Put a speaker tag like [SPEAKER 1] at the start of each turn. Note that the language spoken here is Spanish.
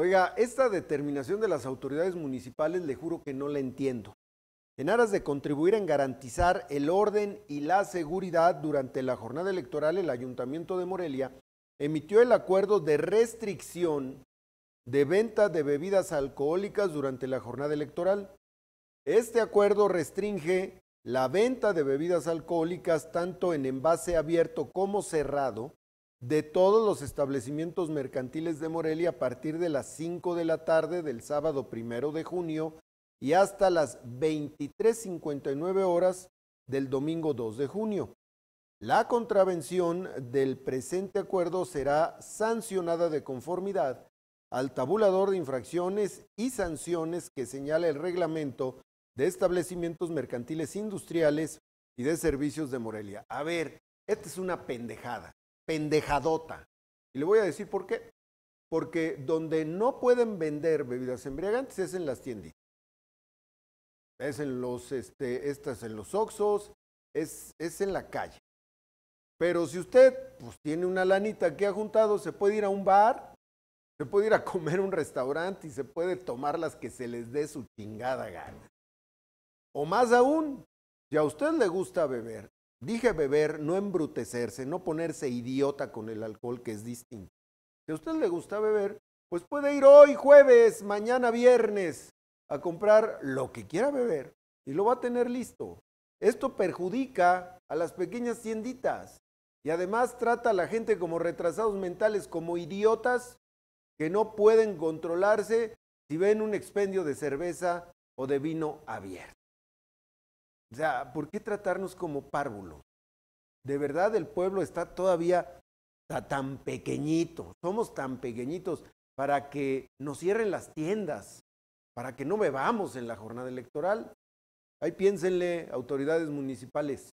[SPEAKER 1] Oiga, esta determinación de las autoridades municipales le juro que no la entiendo. En aras de contribuir en garantizar el orden y la seguridad durante la jornada electoral, el Ayuntamiento de Morelia emitió el acuerdo de restricción de venta de bebidas alcohólicas durante la jornada electoral. Este acuerdo restringe la venta de bebidas alcohólicas tanto en envase abierto como cerrado de todos los establecimientos mercantiles de Morelia a partir de las 5 de la tarde del sábado primero de junio y hasta las 23.59 horas del domingo 2 de junio. La contravención del presente acuerdo será sancionada de conformidad al tabulador de infracciones y sanciones que señala el reglamento de establecimientos mercantiles industriales y de servicios de Morelia. A ver, esta es una pendejada pendejadota. Y le voy a decir por qué. Porque donde no pueden vender bebidas embriagantes es en las tienditas. Es en los, este, estas en los oxos, es, es en la calle. Pero si usted pues, tiene una lanita que ha juntado, se puede ir a un bar, se puede ir a comer a un restaurante y se puede tomar las que se les dé su chingada gana. O más aún, si a usted le gusta beber Dije beber, no embrutecerse, no ponerse idiota con el alcohol, que es distinto. Si a usted le gusta beber, pues puede ir hoy jueves, mañana viernes, a comprar lo que quiera beber y lo va a tener listo. Esto perjudica a las pequeñas tienditas y además trata a la gente como retrasados mentales, como idiotas que no pueden controlarse si ven un expendio de cerveza o de vino abierto. O sea, ¿por qué tratarnos como párvulos? De verdad el pueblo está todavía tan pequeñito, somos tan pequeñitos para que nos cierren las tiendas, para que no bebamos en la jornada electoral. Ahí piénsenle, autoridades municipales,